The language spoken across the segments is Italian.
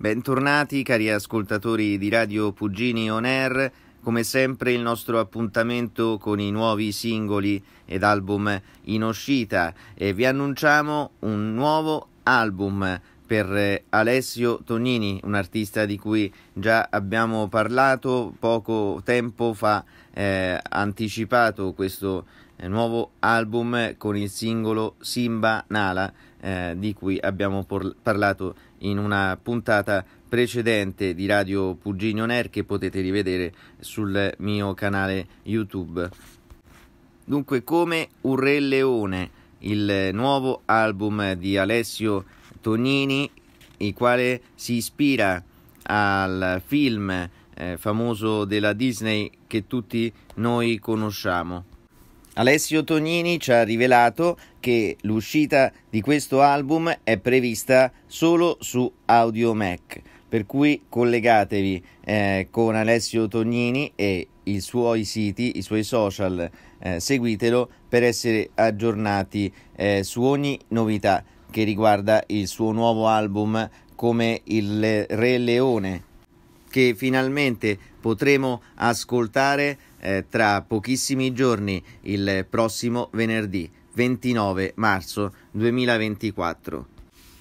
Bentornati cari ascoltatori di Radio Puggini On Air, come sempre il nostro appuntamento con i nuovi singoli ed album in uscita e vi annunciamo un nuovo album per eh, Alessio Tonini, un artista di cui già abbiamo parlato poco tempo fa, eh, anticipato questo eh, nuovo album con il singolo Simba Nala, eh, di cui abbiamo por- parlato in una puntata precedente di Radio Puginio Ner che potete rivedere sul mio canale YouTube. Dunque, come un re leone, il eh, nuovo album di Alessio Tognini, il quale si ispira al film eh, famoso della Disney che tutti noi conosciamo. Alessio Tognini ci ha rivelato che l'uscita di questo album è prevista solo su Audio Mac, per cui collegatevi eh, con Alessio Tognini e i suoi siti, i suoi social, eh, seguitelo per essere aggiornati eh, su ogni novità che riguarda il suo nuovo album come il Re Leone che finalmente potremo ascoltare eh, tra pochissimi giorni il prossimo venerdì 29 marzo 2024.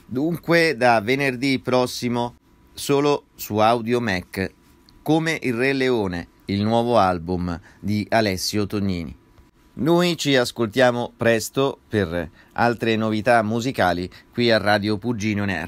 Dunque da venerdì prossimo solo su Audio Mac come il Re Leone, il nuovo album di Alessio Tognini. Noi ci ascoltiamo presto per altre novità musicali qui a Radio Pugino Ner.